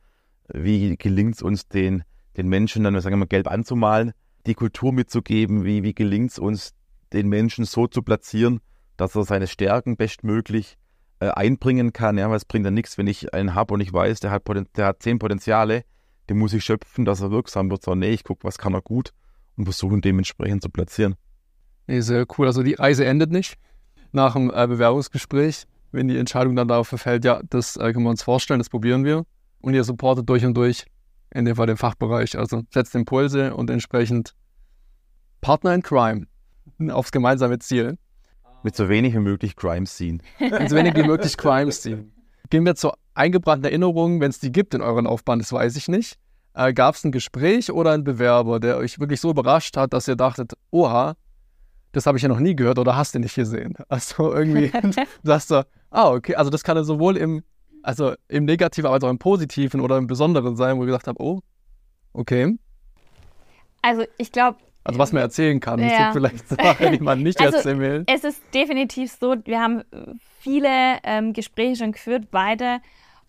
Wie gelingt es uns, den, den Menschen dann, wir sagen immer, gelb anzumalen, die Kultur mitzugeben? Wie, wie gelingt es uns, den Menschen so zu platzieren, dass er seine Stärken bestmöglich äh, einbringen kann. Ja, weil es bringt ja nichts, wenn ich einen habe und ich weiß, der hat, Poten der hat zehn Potenziale, den muss ich schöpfen, dass er wirksam wird, sondern nee, ich gucke, was kann er gut und versuche ihn dementsprechend zu platzieren. Nee, sehr cool. Also die Reise endet nicht nach dem äh, Bewerbungsgespräch, wenn die Entscheidung dann darauf verfällt, ja, das äh, können wir uns vorstellen, das probieren wir. Und ihr supportet durch und durch, in dem Fall den Fachbereich. Also setzt Impulse und entsprechend Partner in Crime aufs gemeinsame Ziel. Mit so wenig wie möglich Crime Scene. Mit so wenig wie möglich Crime Scene. Gehen wir zur eingebrannten Erinnerung, wenn es die gibt in euren Laufbahn, das weiß ich nicht. Äh, Gab es ein Gespräch oder einen Bewerber, der euch wirklich so überrascht hat, dass ihr dachtet, oha, das habe ich ja noch nie gehört oder hast du nicht gesehen? Also irgendwie sagst du, ah, okay, also das kann ja sowohl im, also im Negativen, aber auch im Positiven oder im Besonderen sein, wo ich gesagt habe, oh, okay. Also ich glaube, also was man erzählen kann. Ja. Es vielleicht Sachen, die man nicht also, erzählen will. Es ist definitiv so, wir haben viele ähm, Gespräche schon geführt, beide.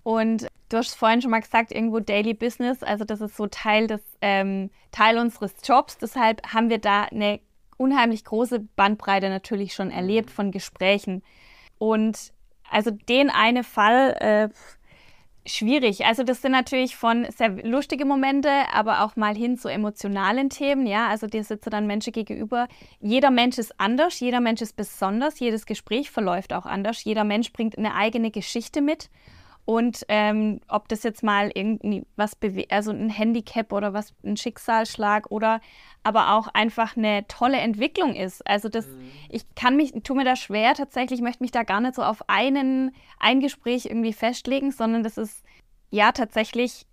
Und du hast vorhin schon mal gesagt, irgendwo Daily Business, also das ist so Teil, des, ähm, Teil unseres Jobs. Deshalb haben wir da eine unheimlich große Bandbreite natürlich schon erlebt von Gesprächen. Und also den eine Fall, äh, schwierig. Also das sind natürlich von sehr lustige Momente, aber auch mal hin zu emotionalen Themen. Ja, also dir sitzen dann Menschen gegenüber. Jeder Mensch ist anders, jeder Mensch ist besonders, jedes Gespräch verläuft auch anders. Jeder Mensch bringt eine eigene Geschichte mit und ähm, ob das jetzt mal irgendwie was also ein Handicap oder was, ein Schicksalsschlag oder aber auch einfach eine tolle Entwicklung ist. Also das, mhm. ich kann mich, tue mir da schwer tatsächlich, möchte mich da gar nicht so auf einen, ein Gespräch irgendwie festlegen, sondern das ist ja tatsächlich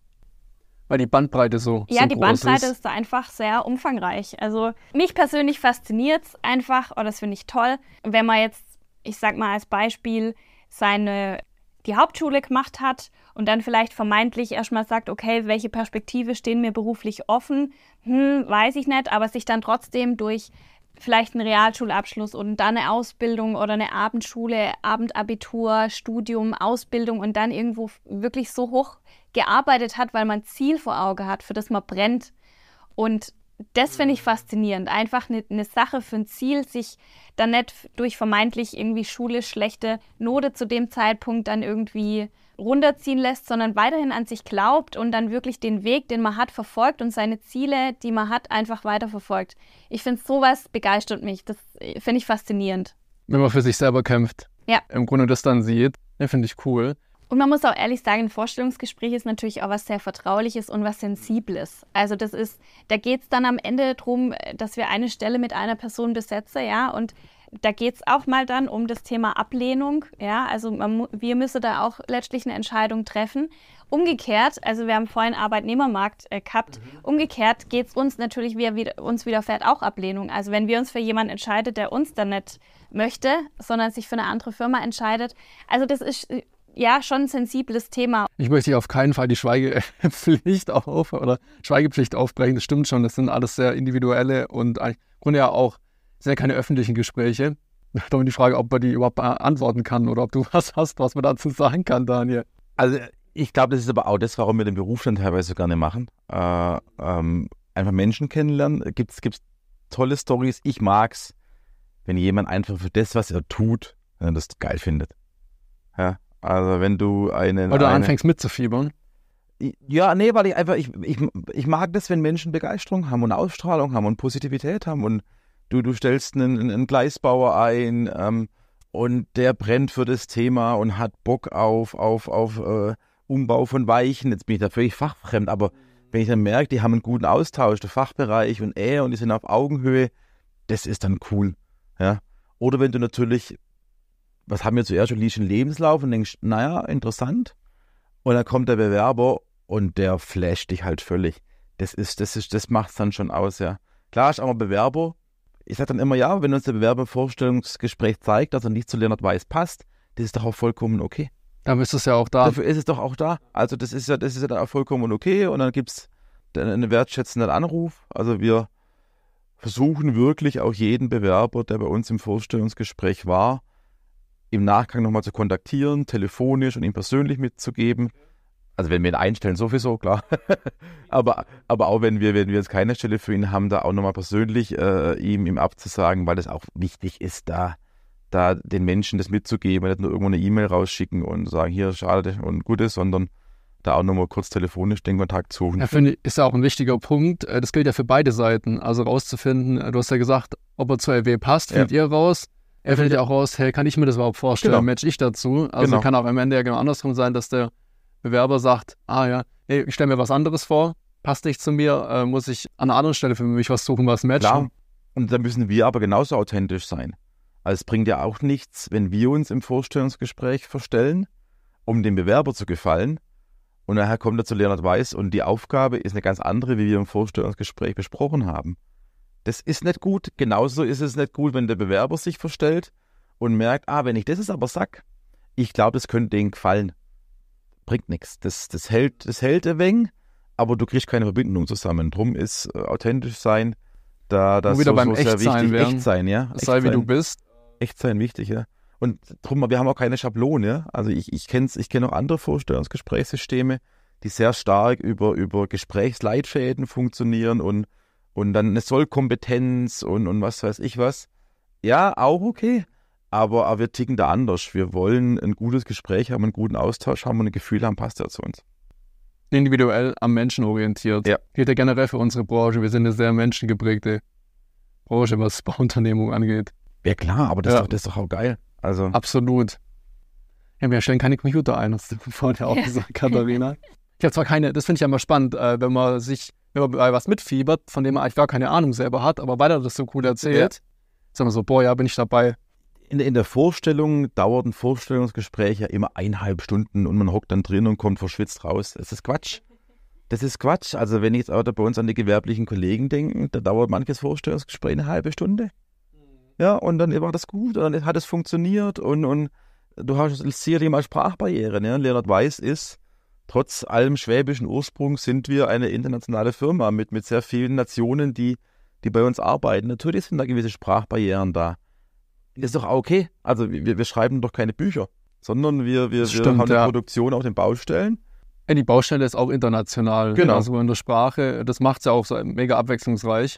weil die Bandbreite so. Ja, so die Bandbreite ist. ist. da einfach sehr umfangreich. Also mich persönlich fasziniert es einfach, oder oh, das finde ich toll, wenn man jetzt, ich sag mal als Beispiel, seine die Hauptschule gemacht hat und dann vielleicht vermeintlich erstmal sagt, okay, welche Perspektive stehen mir beruflich offen? Hm, weiß ich nicht, aber sich dann trotzdem durch vielleicht einen Realschulabschluss und dann eine Ausbildung oder eine Abendschule, Abendabitur, Studium, Ausbildung und dann irgendwo wirklich so hoch gearbeitet hat, weil man ein Ziel vor Auge hat, für das man brennt. Und das finde ich mhm. faszinierend. Einfach eine ne Sache für ein Ziel, sich dann nicht durch vermeintlich irgendwie schulisch schlechte Note zu dem Zeitpunkt dann irgendwie runterziehen lässt, sondern weiterhin an sich glaubt und dann wirklich den Weg, den man hat, verfolgt und seine Ziele, die man hat, einfach weiterverfolgt. Ich finde, sowas begeistert mich. Das äh, finde ich faszinierend. Wenn man für sich selber kämpft. Ja. Im Grunde das dann sieht, ne, finde ich cool. Und man muss auch ehrlich sagen, ein Vorstellungsgespräch ist natürlich auch was sehr Vertrauliches und was Sensibles. Also das ist, da geht es dann am Ende darum, dass wir eine Stelle mit einer Person besetzen, ja, und da geht es auch mal dann um das Thema Ablehnung. Ja, also man, wir müssen da auch letztlich eine Entscheidung treffen. Umgekehrt, also wir haben vorhin Arbeitnehmermarkt äh, gehabt, mhm. umgekehrt geht es uns natürlich, wie wieder, uns widerfährt, auch Ablehnung. Also wenn wir uns für jemanden entscheiden, der uns dann nicht möchte, sondern sich für eine andere Firma entscheidet. Also das ist ja schon ein sensibles Thema. Ich möchte hier auf keinen Fall die Schweigepflicht auf oder Schweigepflicht aufbrechen. Das stimmt schon. Das sind alles sehr individuelle und im Grunde ja auch sehr keine öffentlichen Gespräche. Da die Frage, ob man die überhaupt beantworten kann oder ob du was hast, was man dazu sagen kann, Daniel. Also ich glaube, das ist aber auch das, warum wir den Beruf dann teilweise gerne machen. Äh, ähm, einfach Menschen kennenlernen. Gibt es tolle Stories. Ich mag's, wenn jemand einfach für das, was er tut, äh, das geil findet. Ja, also wenn du einen. Oder eine, anfängst mitzufiebern. Ja, nee, weil ich einfach, ich, ich, ich mag das, wenn Menschen Begeisterung haben und Ausstrahlung haben und Positivität haben und du, du stellst einen, einen Gleisbauer ein ähm, und der brennt für das Thema und hat Bock auf, auf, auf äh, Umbau von Weichen. Jetzt bin ich da völlig fachfremd, aber wenn ich dann merke, die haben einen guten Austausch, der Fachbereich und er und die sind auf Augenhöhe, das ist dann cool. Ja. Oder wenn du natürlich was haben wir zuerst schon liest einen Lebenslauf und denkst, naja, interessant. Und dann kommt der Bewerber und der flasht dich halt völlig. Das ist, das ist, das macht es dann schon aus, ja. Klar ist aber Bewerber. Ich sage dann immer, ja, wenn uns der Bewerber Vorstellungsgespräch zeigt, dass er nicht zu Leonard Weiß passt, das ist doch auch vollkommen okay. Dann ist es ja auch da. Dafür ist es doch auch da. Also das ist ja, das ist ja dann auch vollkommen okay. Und dann gibt es einen wertschätzenden Anruf. Also wir versuchen wirklich auch jeden Bewerber, der bei uns im Vorstellungsgespräch war, im Nachgang nochmal zu kontaktieren, telefonisch und ihm persönlich mitzugeben. Also wenn wir ihn einstellen, sowieso, klar. aber, aber auch wenn wir, wenn wir jetzt keine Stelle für ihn haben, da auch nochmal persönlich äh, ihm, ihm abzusagen, weil es auch wichtig ist, da, da den Menschen das mitzugeben, nicht nur irgendwo eine E-Mail rausschicken und sagen, hier, schade und gutes, sondern da auch nochmal kurz telefonisch den Kontakt suchen. Ja, finde ich, ist ja auch ein wichtiger Punkt. Äh, das gilt ja für beide Seiten. Also rauszufinden, äh, du hast ja gesagt, ob er zur RW passt, findet ja. ihr raus. Er findet ja auch raus, hey, kann ich mir das überhaupt vorstellen? Genau. Match ich dazu? Also genau. kann auch am Ende ja genau andersrum sein, dass der Bewerber sagt, ah ja, hey, ich stelle mir was anderes vor, passt nicht zu mir, äh, muss ich an einer anderen Stelle für mich was suchen, was matcht. Klar. Und da müssen wir aber genauso authentisch sein. Also es bringt ja auch nichts, wenn wir uns im Vorstellungsgespräch verstellen, um dem Bewerber zu gefallen. Und nachher kommt er zu Leonard Weiß und die Aufgabe ist eine ganz andere, wie wir im Vorstellungsgespräch besprochen haben. Das ist nicht gut. Genauso ist es nicht gut, wenn der Bewerber sich verstellt und merkt, ah, wenn ich das jetzt aber sag, ich glaube, es könnte denen gefallen. Bringt nichts. Das, das hält, das hält ein wenig, aber du kriegst keine Verbindung zusammen. Drum ist äh, authentisch sein, da das wieder so, beim so echt sehr wichtig. Werden. Echt sein, ja. echt sei sein. wie du bist. Echt sein wichtig, ja. Und drum, wir haben auch keine Schablone. Ja? Also ich, ich kenne ich kenn auch andere Vorstellungsgesprächssysteme, die sehr stark über, über Gesprächsleitfäden funktionieren und und dann eine Sollkompetenz und, und was weiß ich was. Ja, auch okay, aber, aber wir ticken da anders. Wir wollen ein gutes Gespräch haben, einen guten Austausch haben und ein Gefühl haben, passt er zu uns. Individuell am Menschen orientiert. Ja. Geht ja generell für unsere Branche. Wir sind eine sehr menschengeprägte Branche, was Bauunternehmung angeht. Ja, klar, aber das, ja. Ist, doch, das ist doch auch geil. Also. Absolut. Ja, wir stellen keine Computer ein, hast du vorher auch ja. gesagt, Katharina. Ich habe zwar keine, das finde ich ja immer spannend, äh, wenn man sich wenn man bei was mitfiebert, von dem man eigentlich gar keine Ahnung selber hat, aber weil er das so cool erzählt, ja. sagen wir so, boah, ja, bin ich dabei. In, in der Vorstellung dauert ein Vorstellungsgespräch ja immer eineinhalb Stunden und man hockt dann drin und kommt verschwitzt raus. Das ist Quatsch. Das ist Quatsch. Also wenn ich jetzt auch bei uns an die gewerblichen Kollegen denke, da dauert manches Vorstellungsgespräch eine halbe Stunde. Mhm. Ja, und dann war das gut, dann hat es funktioniert und, und du hast sicherlich mal Sprachbarrieren. Ja? Ne? Leonard Weiß ist trotz allem schwäbischen Ursprungs sind wir eine internationale Firma mit, mit sehr vielen Nationen, die, die bei uns arbeiten. Natürlich sind da gewisse Sprachbarrieren da. Ist doch okay. Also wir, wir schreiben doch keine Bücher, sondern wir, wir, wir Stimmt, haben die ja. Produktion auf den Baustellen. Die Baustelle ist auch international. Ne? Genau. Also in der Sprache, das macht es ja auch so mega abwechslungsreich.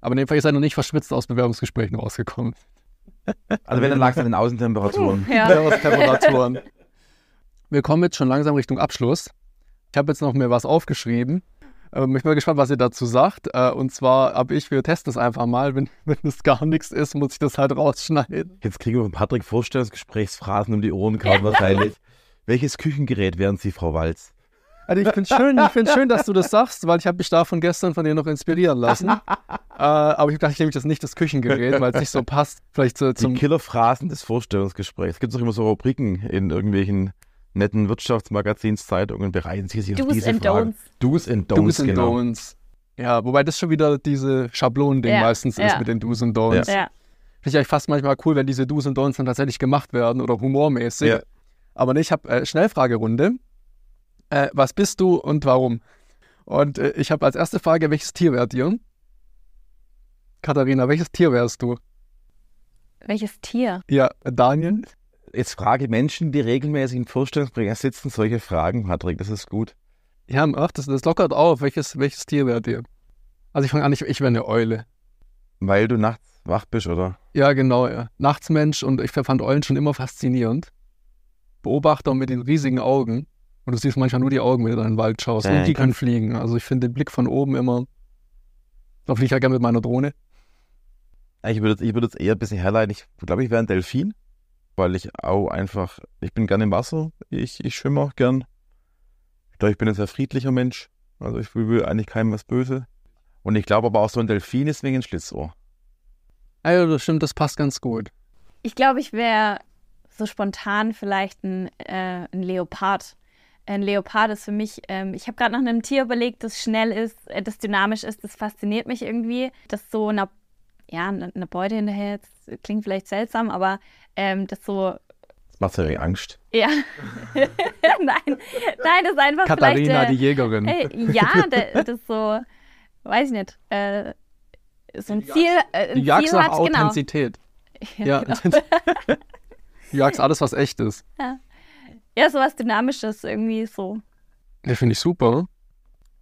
Aber in dem Fall ist er noch nicht verschwitzt aus Bewerbungsgesprächen rausgekommen. Also wenn, dann lag es an den Außentemperaturen. Ja. Außentemperaturen. Wir kommen jetzt schon langsam Richtung Abschluss. Ich habe jetzt noch mir was aufgeschrieben. Ähm, ich bin mal gespannt, was ihr dazu sagt. Äh, und zwar habe ich, wir testen es einfach mal. Wenn, wenn es gar nichts ist, muss ich das halt rausschneiden. Jetzt kriegen wir von Patrick Vorstellungsgesprächsphrasen um die Ohren kaum wahrscheinlich. Welches Küchengerät wären Sie, Frau Walz? Also ich finde schön, find schön, dass du das sagst, weil ich habe mich davon gestern von dir noch inspirieren lassen. äh, aber ich dachte, ich nehme das nicht das Küchengerät, weil es nicht so passt. Vielleicht so, zum Die Killerphrasen des Vorstellungsgesprächs. Es Gibt es doch immer so Rubriken in irgendwelchen netten Wirtschaftsmagazins, Zeitungen bereiten sich auf diese and Fragen. Do's and Don'ts. Do's and genau. Don'ts. Ja, wobei das schon wieder diese Schablonen-Ding ja, meistens ja. ist mit den Do's and Don'ts. Ja. Ja. Finde ich eigentlich fast manchmal cool, wenn diese Do's and Don'ts dann tatsächlich gemacht werden oder humormäßig. Ja. Aber ich habe äh, Schnellfragerunde. Äh, was bist du und warum? Und äh, ich habe als erste Frage, welches Tier wärt ihr? Katharina, welches Tier wärst du? Welches Tier? Ja, Daniel jetzt frage Menschen, die regelmäßig in Vorstellungsbringen sitzen, solche Fragen, Patrick, das ist gut. Ja, ach, das, das lockert auf. Welches, welches Tier wärt ihr? Also ich fange an, ich, ich wäre eine Eule. Weil du nachts wach bist, oder? Ja, genau, ja. Nachtsmensch und ich fand Eulen schon immer faszinierend. Beobachter mit den riesigen Augen. Und du siehst manchmal nur die Augen, wenn du in den Wald schaust. und die können fliegen. Also ich finde den Blick von oben immer. Da fliege ich ja gerne mit meiner Drohne. Ich würde, ich würde eher ein bisschen herleiten. Ich glaube, ich wäre ein Delfin weil ich auch einfach, ich bin gerne im Wasser, ich, ich schwimme auch gern. Ich glaube, ich bin ein sehr friedlicher Mensch. Also ich will eigentlich keinem was Böse. Und ich glaube aber auch so ein Delfin ist wegen Schlitzohr. Also das stimmt, das passt ganz gut. Ich glaube, ich wäre so spontan vielleicht ein, äh, ein Leopard. Ein Leopard ist für mich, ähm, ich habe gerade nach einem Tier überlegt, das schnell ist, äh, das dynamisch ist, das fasziniert mich irgendwie, das so ja, eine ne Beute hinterher, jetzt klingt vielleicht seltsam, aber ähm, das so. Das macht ja Angst. Ja. nein, nein, das ist einfach Katharina, äh, die Jägerin. Äh, ja, das ist so, weiß ich nicht, äh, so ein Ziel. Äh, ein Ziel hat, genau. Authentizität. Genau. Ja. Genau. Jagd du jagst alles, was echt ist. Ja, ja sowas Dynamisches irgendwie so. Ja, finde ich super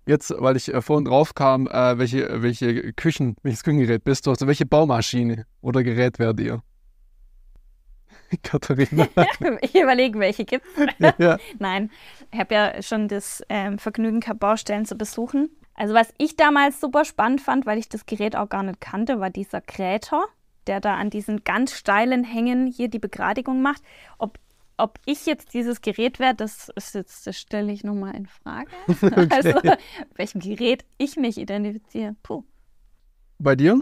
jetzt, weil ich äh, vorhin drauf kam, äh, welche, welche Küchen, welches Küchengerät bist du? Also welche Baumaschine oder Gerät wärt ihr? Katharina. ich überlege, welche gibt es. Ja. Nein, ich habe ja schon das ähm, Vergnügen gehabt, Baustellen zu besuchen. Also was ich damals super spannend fand, weil ich das Gerät auch gar nicht kannte, war dieser Kräter, der da an diesen ganz steilen Hängen hier die Begradigung macht. Ob ob ich jetzt dieses Gerät wäre, das ist jetzt, das stelle ich nochmal in Frage. Also, okay. Also, welchem Gerät ich mich identifiziere. Puh. Bei dir?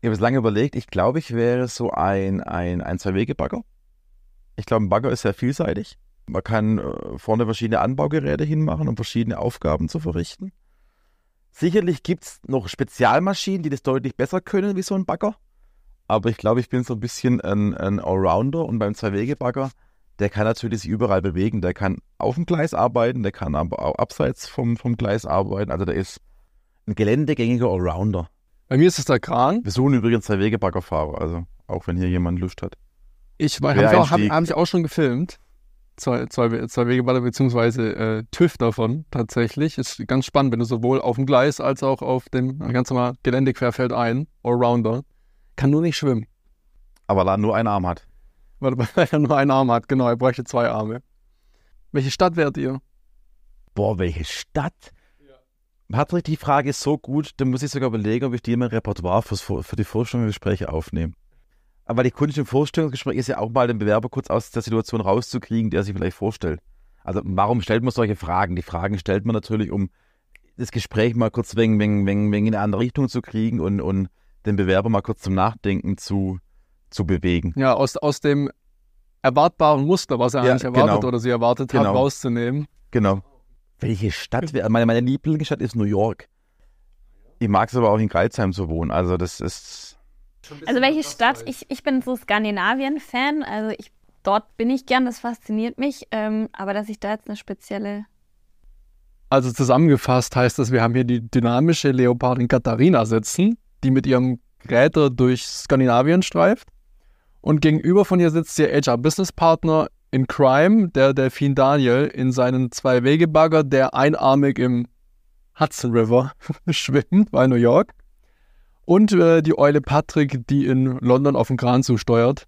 Ich habe es lange überlegt. Ich glaube, ich wäre so ein, ein, ein Zwei-Wege-Bagger. Ich glaube, ein Bagger ist sehr vielseitig. Man kann äh, vorne verschiedene Anbaugeräte hinmachen, um verschiedene Aufgaben zu verrichten. Sicherlich gibt es noch Spezialmaschinen, die das deutlich besser können wie so ein Bagger. Aber ich glaube, ich bin so ein bisschen ein, ein Allrounder und beim Zwei-Wege-Bagger der kann natürlich sich überall bewegen. Der kann auf dem Gleis arbeiten, der kann aber auch abseits vom, vom Gleis arbeiten. Also der ist ein geländegängiger Allrounder. Bei mir ist es der Kran. Wir suchen übrigens zwei Wegebaggerfahrer, also auch wenn hier jemand Lust hat. Ich habe auch, hab, hab ich auch schon gefilmt. Zwei, zwei, zwei Wegeballer beziehungsweise äh, TÜV davon tatsächlich. Ist ganz spannend, wenn du sowohl auf dem Gleis als auch auf dem ganz normalen Gelände querfeld ein, Allrounder, kann nur nicht schwimmen. Aber da nur einen Arm hat. Weil er nur einen Arm hat, genau, er bräuchte zwei Arme. Welche Stadt wärt ihr? Boah, welche Stadt? Ja. Patrick, die Frage ist so gut, da muss ich sogar überlegen, ob ich die in mein Repertoire fürs, für die Vorstellungsgespräche aufnehme. Aber die Kunst im Vorstellungsgespräch ist ja auch mal den Bewerber kurz aus der Situation rauszukriegen, der sich vielleicht vorstellt. Also warum stellt man solche Fragen? Die Fragen stellt man natürlich, um das Gespräch mal kurz wegen, wegen, wegen, wegen in eine andere Richtung zu kriegen und, und den Bewerber mal kurz zum Nachdenken zu, zu bewegen. Ja, aus, aus dem erwartbaren Muster, was er ja, eigentlich erwartet genau. oder sie erwartet genau. hat, rauszunehmen. Genau. Welche Stadt? Meine, meine Lieblingsstadt ist New York. Ich mag es aber auch in Greizheim zu wohnen. Also das ist. Also welche Stadt? Ich, ich bin so Skandinavien-Fan. Also ich, dort bin ich gern, das fasziniert mich. Ähm, aber dass ich da jetzt eine spezielle. Also zusammengefasst heißt das, wir haben hier die dynamische Leopardin Katharina sitzen, die mit ihrem Räder durch Skandinavien streift. Und gegenüber von ihr sitzt ihr HR-Business-Partner in Crime, der Delfin Daniel, in seinen zwei Wegebagger, der einarmig im Hudson River schwimmt bei New York. Und äh, die Eule Patrick, die in London auf den Kran zusteuert.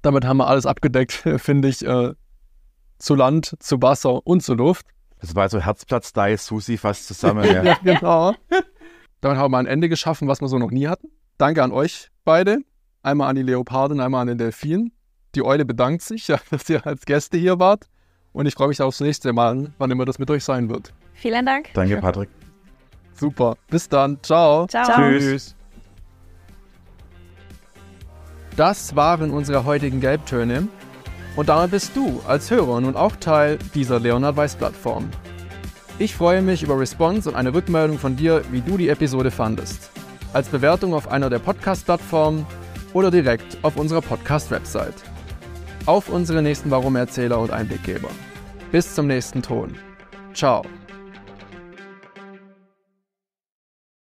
Damit haben wir alles abgedeckt, finde ich, äh, zu Land, zu Wasser und zu Luft. Das war so also Herzplatz, da ist Susi fast zusammen. Ja. ja, genau. Damit haben wir ein Ende geschaffen, was wir so noch nie hatten. Danke an euch beide einmal an die Leoparden, einmal an den Delfin. Die Eule bedankt sich, dass ihr als Gäste hier wart. Und ich freue mich aufs nächste Mal, wann immer das mit euch sein wird. Vielen Dank. Danke, Patrick. Super. Bis dann. Ciao. Ciao. Tschüss. Das waren unsere heutigen Gelbtöne. Und damit bist du als Hörer nun auch Teil dieser Leonard Weiß Plattform. Ich freue mich über Response und eine Rückmeldung von dir, wie du die Episode fandest. Als Bewertung auf einer der Podcast-Plattformen oder direkt auf unserer Podcast-Website. Auf unsere nächsten Warum-Erzähler und Einblickgeber. Bis zum nächsten Ton. Ciao.